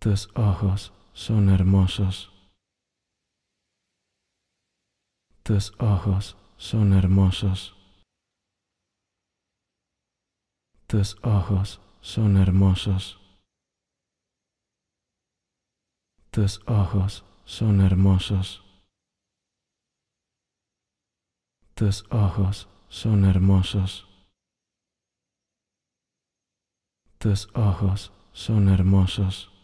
Tus ojos son hermosos. Tus ojos son hermosos. Tus ojos son hermosos. Tus ojos son hermosos. Tus ojos son hermosos. Tus ojos son hermosos.